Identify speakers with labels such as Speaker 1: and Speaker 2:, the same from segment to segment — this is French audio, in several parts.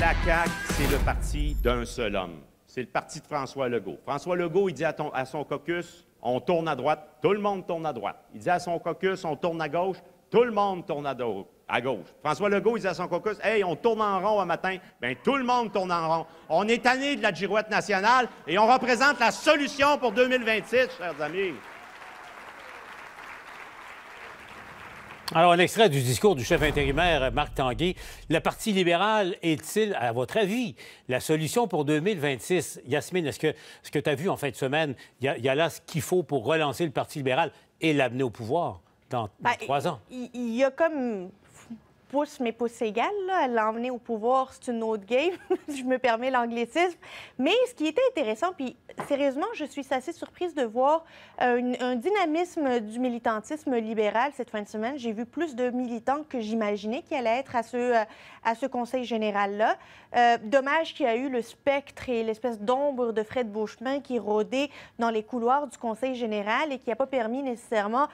Speaker 1: la CAQ, c'est le parti d'un seul homme. C'est le parti de François Legault. François Legault, il dit à, son caucus, on tourne à droite, tout le monde tourne à droite. Il dit à son caucus, on tourne à gauche, tout le monde tourne à, à gauche. François Legault, il dit à son caucus, hey, on tourne en rond un matin, bien tout le monde tourne en rond. On est tanné de la girouette nationale et on représente la solution pour 2026, chers amis. Alors, un extrait du discours du chef intérimaire Marc Tanguy. Le Parti libéral est-il, à votre avis, la solution pour 2026? Yasmine, est-ce que, ce que tu as vu en fin de semaine, il y, a là ce qu'il faut pour relancer le Parti libéral et l'amener au pouvoir dans, ben, trois ans?
Speaker 2: Il y, a comme pousse, mais elle l'a L'emmener au pouvoir, c'est une autre game, je me permets l'anglicisme. Mais ce qui était intéressant, puis sérieusement, je suis assez surprise de voir euh, un, dynamisme du militantisme libéral cette fin de semaine. J'ai vu plus de militants que j'imaginais qu'il allait être à ce, euh, à ce conseil général-là. Euh, dommage qu'il y a eu le spectre et l'espèce d'ombre de Fred Beauchemin qui rôdait dans les couloirs du conseil général et qui n'a pas permis nécessairement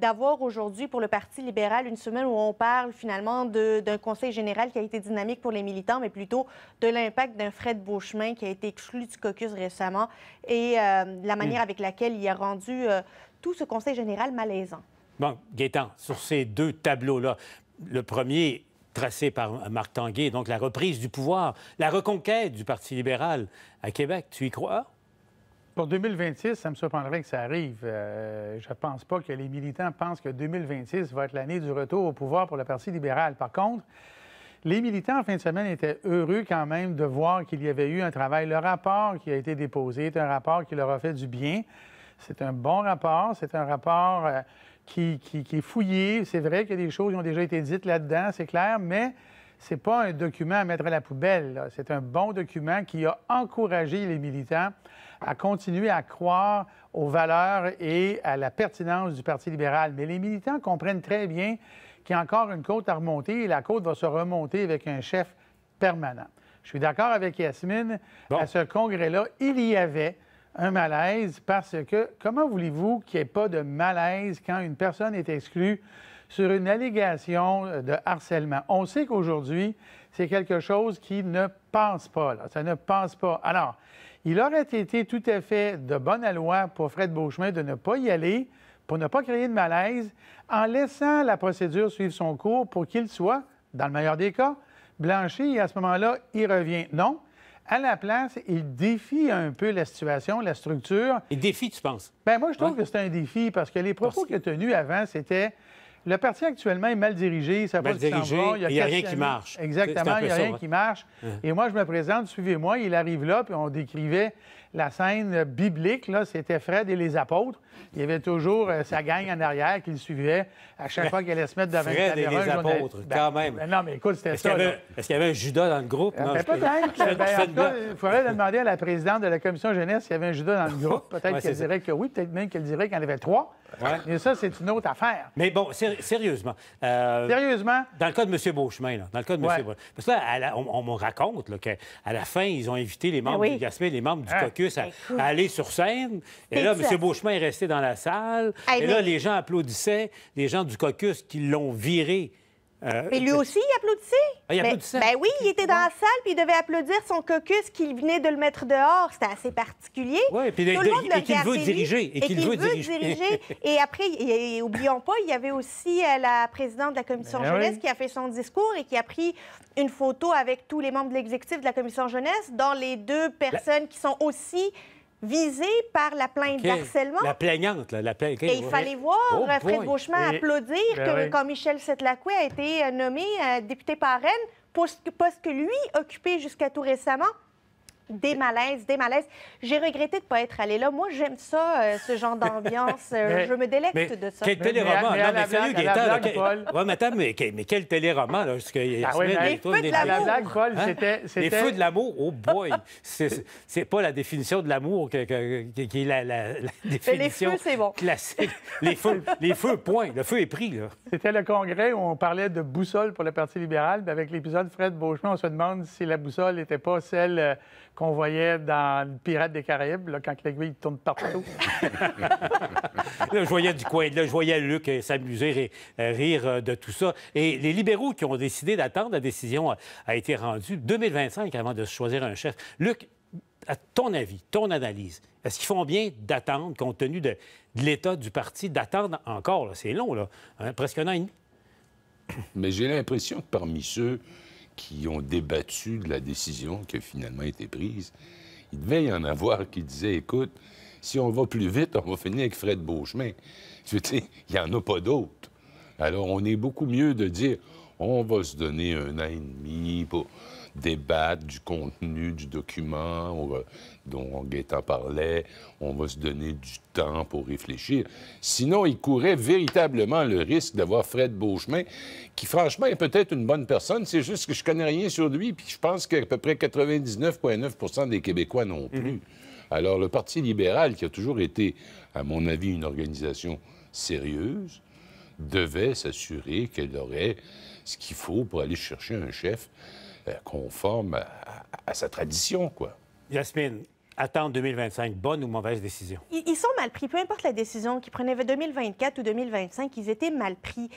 Speaker 2: d'avoir aujourd'hui pour le Parti libéral une semaine où on parle finalement d'un conseil général qui a été dynamique pour les militants, mais plutôt de l'impact d'un Fred Beauchemin qui a été exclu du caucus récemment et euh, la manière hmm. avec laquelle il a rendu euh, tout ce conseil général malaisant.
Speaker 1: Bon, Gaétan, sur ces deux tableaux-là, le premier tracé par Marc Tanguay, donc la reprise du pouvoir, la reconquête du Parti libéral à Québec, tu y crois?
Speaker 3: Pour 2026, ça me surprendrait que ça arrive. Euh, je ne pense pas que les militants pensent que 2026 va être l'année du retour au pouvoir pour le Parti libéral. Par contre, les militants, en fin de semaine, étaient heureux quand même de voir qu'il y avait eu un travail. Le rapport qui a été déposé est un rapport qui leur a fait du bien. C'est un bon rapport. C'est un rapport euh, qui, qui est fouillé. C'est vrai qu'il y a des choses qui ont déjà été dites là-dedans, c'est clair, mais c'est pas un document à mettre à la poubelle. C'est un bon document qui a encouragé les militants à continuer à croire aux valeurs et à la pertinence du Parti libéral. Mais les militants comprennent très bien qu'il y a encore une côte à remonter et la côte va se remonter avec un chef permanent. Je suis d'accord avec Yasmine. À ce congrès-là, il y avait un malaise parce que comment voulez-vous qu'il n'y ait pas de malaise quand une personne est exclue sur une allégation euh, de harcèlement. On sait qu'aujourd'hui, c'est quelque chose qui ne passe pas. Ça ne passe pas. Alors, il aurait été tout à fait de bonne loi pour Fred Beauchemin de ne pas y aller, pour ne pas créer de malaise, en laissant la procédure suivre son cours pour qu'il soit, dans le meilleur des cas, blanchi et à ce moment-là, il revient. Non. À la place, il défie un peu la situation, la structure.
Speaker 1: Il défie, tu penses?
Speaker 3: Bien, moi, je trouve que c'est un défi parce que les propos qu'il a tenus avant, c'était le parti actuellement est mal dirigé, ça mal pas dirigé, Il n'y a, rien qui marche. Exactement, il n'y a rien qui marche. Hein. Et moi, je me présente, suivez-moi. Il arrive là, puis on décrivait la scène biblique, là, c'était Fred et les apôtres. Il y avait toujours euh, sa gang en arrière qui le suivait à chaque fois qu'il allait se mettre devant Fred et les apôtres, ben,
Speaker 1: quand même. Ben non, mais écoute, c'était ça. Est-ce qu'il y avait un Judas dans le groupe? Ben, peut-être.
Speaker 3: il faudrait demander à la présidente de la commission jeunesse s'il y avait un Judas dans le groupe. Peut-être qu'elle dirait que oui, peut-être même qu'elle dirait qu'il y en avait trois. Mais ça, c'est une autre affaire.
Speaker 1: Mais bon, sérieusement. Euh, sérieusement? Dans le cas de M. Beauchemin, là, parce que là, on, me raconte qu'à la fin, ils ont invité les membres ben du Gaspé, les membres du hein? caucus ben, à, aller sur scène. Et là, M. Beauchemin est resté dans la salle. et là, les gens applaudissaient, les gens du caucus qui l'ont viré. Euh, et lui aussi,
Speaker 2: il applaudissait. Ah, mais, ben oui, il était dans la salle, puis il devait applaudir son caucus qu'il venait de le mettre dehors. C'était assez particulier. Tout le monde et, et qu'il veut diriger. Et, qu'il veut, diriger. et après, et, oublions pas, il y avait aussi euh, la présidente de la Commission ben jeunesse qui a fait son discours et qui a pris une photo avec tous les membres de l'exécutif de la Commission jeunesse, dont les deux personnes qui sont aussi visée par la plainte d'harcèlement. La
Speaker 1: plaignante, la plainte. Et il fallait voir oh, Fred Gauchemin applaudir ben que, quand
Speaker 2: Michel Setlacoué a été euh, nommé euh, député parraine, poste que lui occupait jusqu'à tout récemment des malaises, des malaises. J'ai regretté de ne pas être allée là. Moi, j'aime ça, euh, ce genre d'ambiance. Euh, je me délecte de ça. Quel
Speaker 1: téléroman? Mais, mais non, mais Quel... Ouais, mais attends, mais, quel téléroman? Là, Les feux de l'amour. Les feux de l'amour, oh boy! c'est pas la définition de l'amour qui est la, définition les feux, Les feux, les feux, point. Le feu est pris, là.
Speaker 3: C'était le congrès où on parlait de boussole pour le Parti libéral. Avec l'épisode Fred Beauchemin, on se demande si la boussole n'était pas celle euh, qu'on voyait dans Pirates Pirate des Caraïbes, là, quand l'aiguille tourne partout.
Speaker 1: je voyais du coin là, je voyais Luc euh, s'amuser et euh, rire euh, de tout ça. Et les libéraux qui ont décidé d'attendre, la décision a été rendue 2025 avant de choisir un chef. Luc, à ton avis, ton analyse, est-ce qu'ils font bien d'attendre, compte tenu de, l'état du parti, d'attendre encore? C'est long, là, hein, presque un an et demi.
Speaker 3: Mais j'ai l'impression que parmi ceux qui ont débattu de la décision qui a finalement été prise. Il devait y en avoir qui disaient, écoute, si on va plus vite, on va finir avec Fred Beauchemin. Tu sais, il n'y en a pas d'autres. Alors, on est beaucoup mieux de dire, on va se donner un an et demi pour débattre du contenu du document on dont parlait, on va se donner du temps pour réfléchir. Sinon, il courait véritablement le risque d'avoir Fred Beauchemin, qui franchement est peut-être une bonne personne, c'est juste que je connais rien sur lui, puis je pense qu'à peu près 99,9 des Québécois non plus. Mhm. Alors le Parti libéral, qui a toujours été, à mon avis, une organisation sérieuse, devait s'assurer qu'elle aurait ce qu'il faut pour aller
Speaker 1: chercher un chef euh, conforme à, sa tradition, quoi. Yasmine, attendre 2025, bonne ou mauvaise décision?
Speaker 2: Ils, sont mal pris. Peu importe la décision qu'ils prenaient 2024 ou 2025, ils étaient mal pris.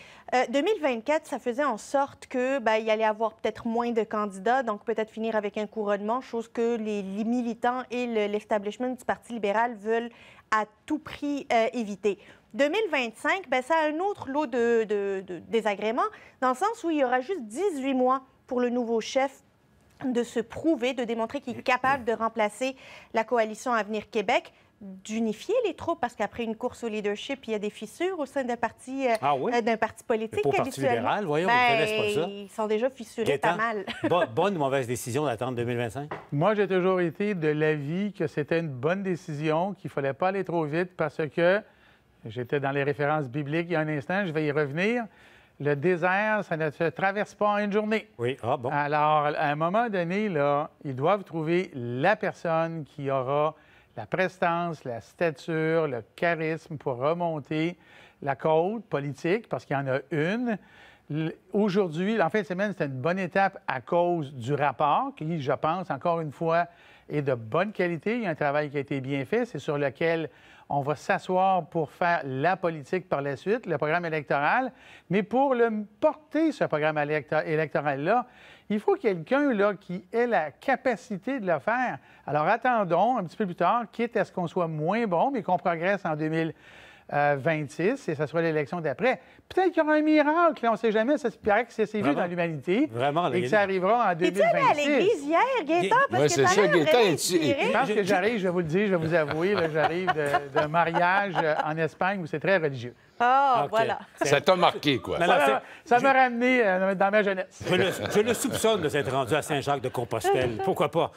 Speaker 2: 2024, euh, ça faisait en sorte que ben, il allait avoir peut-être moins de candidats, donc peut-être finir avec un couronnement, chose que les, militants et l'establishment du Parti libéral veulent à tout prix euh, éviter. 2025, ben, ça a un autre lot de, de désagréments, dans le sens où il y aura juste 18 mois pour le nouveau chef de se prouver, de démontrer qu'il est capable de remplacer la coalition Avenir Québec d'unifier les troupes, parce qu'après une course au leadership, il y a des fissures au sein d'un parti, euh, ah euh, d'un parti politique. Pour le voyons, ben, pas ça. Ils sont déjà fissurés pas mal.
Speaker 1: bonne ou mauvaise décision d'attendre 2025? Moi, j'ai toujours été de
Speaker 3: l'avis que c'était une bonne décision, qu'il fallait pas aller trop vite, parce que j'étais dans les références bibliques il y a un instant, je vais y revenir le désert, ça ne se traverse pas en une journée. Oui, ah bon. Alors, à un moment donné, là, ils doivent trouver la personne qui aura la prestance, la stature, le charisme pour remonter la côte politique, parce qu'il y en a une. Aujourd'hui, en fin de semaine, c'est une bonne étape à cause du rapport qui, je pense, encore une fois, est de bonne qualité. Il y a un travail qui a été bien fait. C'est sur lequel on va s'asseoir pour faire la politique par la suite, le programme électoral. Mais pour le porter, ce programme électoral-là, il faut quelqu'un là, qui ait la capacité de le faire. Alors attendons un petit peu plus tard, quitte à ce qu'on soit moins bon, mais qu'on progresse en 2020. 26 euh, et ce sera l'élection d'après. Peut-être qu'il y aura un miracle, on ne sait jamais, ça se paraît que c'est vu dans l'humanité. Vraiment, Et que ça arrivera en 2026. Tu à l'église
Speaker 2: hier, Gaétan, parce que c'est ça, Gaétan, Je pense que j'arrive,
Speaker 3: je vais vous le dire, je vais vous avouer, j'arrive d'un mariage euh, en Espagne où c'est très religieux. Ah, voilà. Ça t'a marqué, quoi. ça m'a ramené euh, dans ma jeunesse. Je le, je
Speaker 1: le soupçonne de s'être rendu à Saint-Jacques-de-Compostelle. Pourquoi pas?